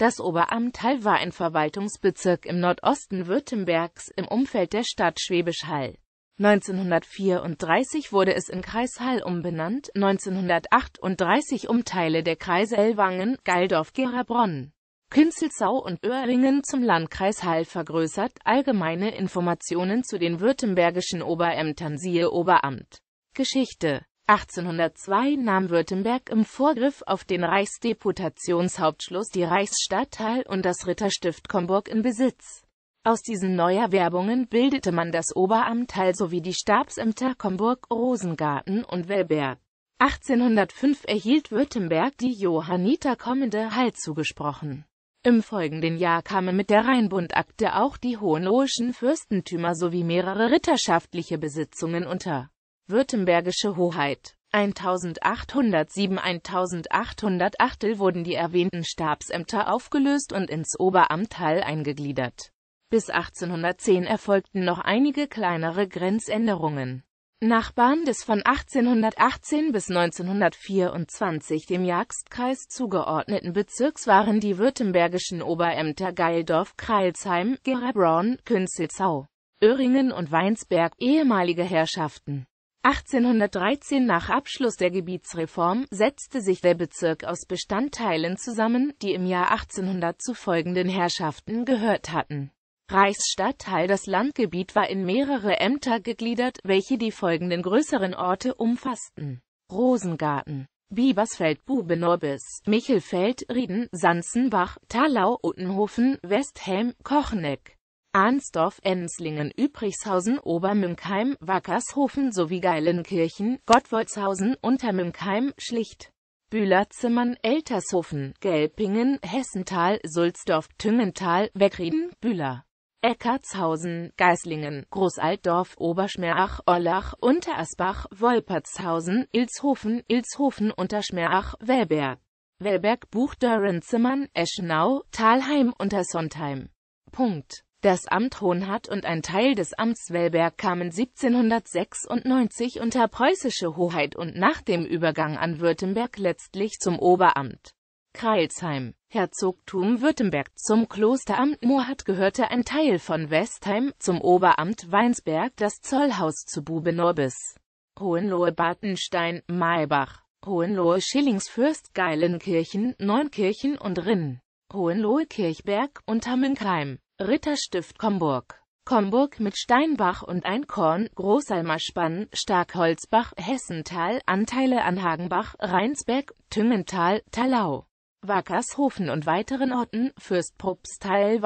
Das Oberamt Hall war ein Verwaltungsbezirk im Nordosten Württembergs im Umfeld der Stadt Schwäbisch Hall. 1934 wurde es in Kreis Hall umbenannt, 1938 um Teile der Kreise Ellwangen, Galdorf, Gerabronn, Künzelsau und Öhringen zum Landkreis Hall vergrößert. Allgemeine Informationen zu den württembergischen Oberämtern siehe Oberamt. Geschichte 1802 nahm Württemberg im Vorgriff auf den Reichsdeputationshauptschluss die Reichsstadtteil und das Ritterstift Comburg in Besitz. Aus diesen Neuerwerbungen bildete man das Oberamt teil sowie die Stabsämter Comburg, Rosengarten und Wellberg. 1805 erhielt Württemberg die Johanniter kommende Hall zugesprochen. Im folgenden Jahr kamen mit der Rheinbundakte auch die hohenloischen Fürstentümer sowie mehrere ritterschaftliche Besitzungen unter württembergische Hoheit. 1807 1808 wurden die erwähnten Stabsämter aufgelöst und ins Oberamt Hall eingegliedert. Bis 1810 erfolgten noch einige kleinere Grenzänderungen. Nachbarn des von 1818 bis 1924 dem Jagdkreis zugeordneten Bezirks waren die württembergischen Oberämter Geildorf, Kreilsheim, Gerebron, Künzelsau, Öhringen und Weinsberg, ehemalige Herrschaften. 1813 nach Abschluss der Gebietsreform setzte sich der Bezirk aus Bestandteilen zusammen, die im Jahr 1800 zu folgenden Herrschaften gehört hatten. Reichsstadtteil Das Landgebiet war in mehrere Ämter gegliedert, welche die folgenden größeren Orte umfassten. Rosengarten, Biebersfeld, Bubenorbis, Michelfeld, Rieden, Sanzenbach, Talau, Uttenhofen, Westhelm, Kochneck. Arnsdorf, Enslingen, Übrigshausen, Obermünkheim, Wackershofen sowie Geilenkirchen, Gottwoldshausen, Untermünkheim, Schlicht, Bühlerzimmern, Eltershofen, Gelpingen, Hessental, Sulzdorf, Tüngental, Weckrieden, Bühler, Eckartshausen, Geislingen, Großaltdorf, Oberschmerach, Orlach, Unterasbach, Wolpertshausen, Ilshofen, Ilshofen, Unterschmerach, Wellberg, Wellberg, Buchdörrenzimmern, Eschenau, Talheim, Untersontheim. Punkt. Das Amt Hohenhatt und ein Teil des Amts Wellberg kamen 1796 unter preußische Hoheit und nach dem Übergang an Württemberg letztlich zum Oberamt. Kreilsheim, Herzogtum Württemberg, zum Klosteramt Mohat gehörte ein Teil von Westheim, zum Oberamt Weinsberg das Zollhaus zu Bubenorbis, Hohenlohe-Bartenstein, Maybach, Hohenlohe-Schillingsfürst Geilenkirchen, Neunkirchen und Rinn, Hohenlohe-Kirchberg, Untermünkheim, Ritterstift Comburg. Comburg mit Steinbach und Einkorn, Großalmerspann, Starkholzbach, Hessental, Anteile an Hagenbach, Rheinsberg, Tüngental, Talau. Wackershofen und weiteren Orten, Fürstpropstal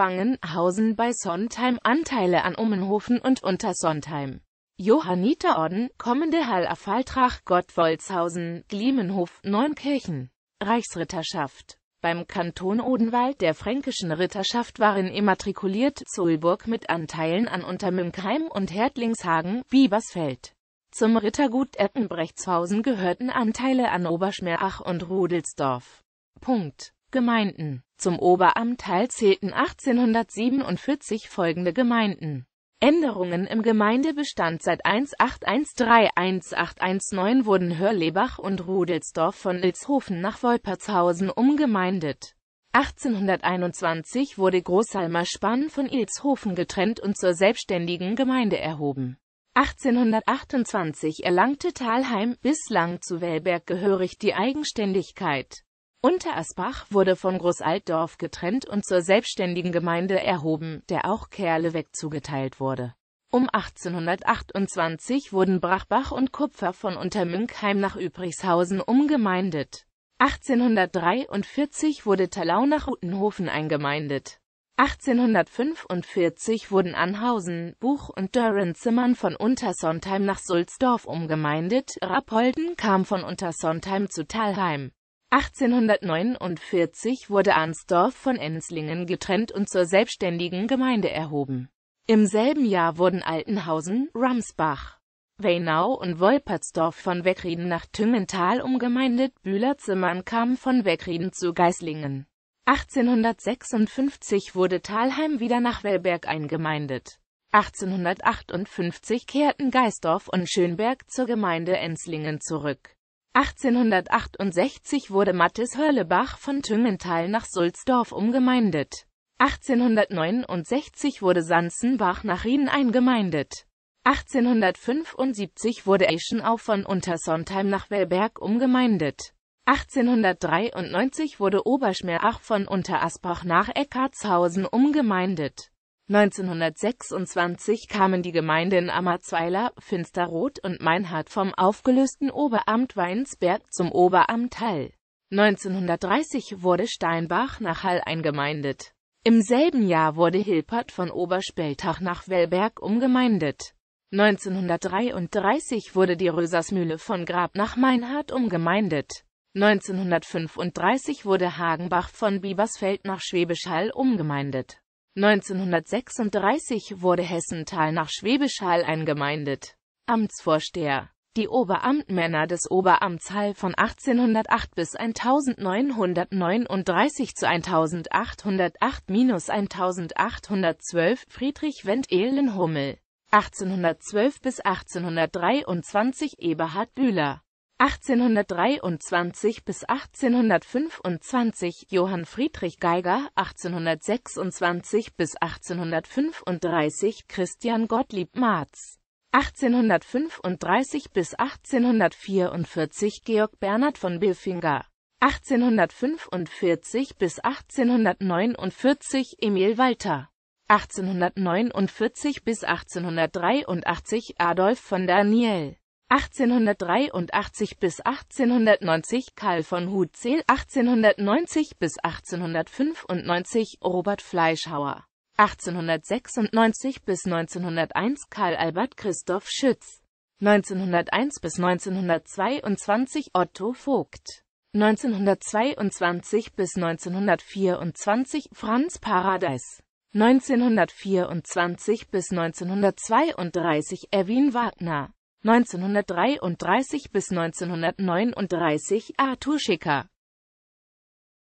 Hausen bei Sontheim, Anteile an Ummenhofen und Untersontheim. Johanniterorden, kommende Hall-Affaltrach, Gottwolzhausen, Gliemenhof, Neunkirchen. Reichsritterschaft beim Kanton Odenwald der fränkischen Ritterschaft waren immatrikuliert Zulburg mit Anteilen an Untermünkheim und Hertlingshagen, Biebersfeld. Zum Rittergut Eppenbrechtshausen gehörten Anteile an Oberschmerach und Rudelsdorf. Punkt. Gemeinden Zum Oberamtal zählten 1847 folgende Gemeinden Änderungen im Gemeindebestand seit 1813-1819 wurden Hörlebach und Rudelsdorf von Ilshofen nach Wolpertshausen umgemeindet. 1821 wurde Großalmer Spann von Ilshofen getrennt und zur selbstständigen Gemeinde erhoben. 1828 erlangte Thalheim, bislang zu Wellberg gehörig, die Eigenständigkeit Unterasbach wurde von Großaltdorf getrennt und zur selbstständigen Gemeinde erhoben, der auch Kerleweg zugeteilt wurde. Um 1828 wurden Brachbach und Kupfer von Untermünkheim nach Übrigshausen umgemeindet. 1843 wurde Talau nach Utenhofen eingemeindet. 1845 wurden Anhausen, Buch und Dörrenzimmern von Untersontheim nach Sulzdorf umgemeindet, Rappolden kam von Untersontheim zu Talheim. 1849 wurde Arnsdorf von Enslingen getrennt und zur selbstständigen Gemeinde erhoben. Im selben Jahr wurden Altenhausen, Ramsbach, Weinau und Wolpertsdorf von Weckrieden nach Tüngenthal umgemeindet, Bühlerzimmern kam von Weckrieden zu Geislingen. 1856 wurde Talheim wieder nach Wellberg eingemeindet. 1858 kehrten Geisdorf und Schönberg zur Gemeinde Enslingen zurück. 1868 wurde Mathis Hörlebach von Tüngenthal nach Sulzdorf umgemeindet. 1869 wurde Sansenbach nach Rien eingemeindet. 1875 wurde Eschenau von Untersontheim nach Wellberg umgemeindet. 1893 wurde Oberschmerach von Unterasbach nach Eckartshausen umgemeindet 1926 kamen die Gemeinden Ammerzweiler, Finsterroth und Meinhard vom aufgelösten Oberamt Weinsberg zum Oberamt Hall. 1930 wurde Steinbach nach Hall eingemeindet. Im selben Jahr wurde Hilpert von Oberspeltach nach Wellberg umgemeindet. 1933 wurde die Rösersmühle von Grab nach Meinhard umgemeindet. 1935 wurde Hagenbach von Biebersfeld nach Schwäbisch Hall umgemeindet. 1936 wurde Hessenthal nach Schwäbisch Hall eingemeindet. Amtsvorsteher die Oberamtmänner des Oberamts Hall von 1808 bis 1939 zu 1808-1812 Friedrich Wendt Ehlen Hummel 1812 bis 1823 Eberhard Bühler 1823 bis 1825 Johann Friedrich Geiger 1826 bis 1835 Christian Gottlieb Marz 1835 bis 1844 Georg Bernhard von Bilfinger 1845 bis 1849 Emil Walter 1849 bis 1883 Adolf von Daniel 1883 bis 1890, Karl von Hutzell 1890 bis 1895, Robert Fleischhauer 1896 bis 1901, Karl Albert Christoph Schütz 1901 bis 1922, Otto Vogt 1922 bis 1924, Franz Paradis 1924 bis 1932, Erwin Wagner 1933 bis 1939 Arthur Schicker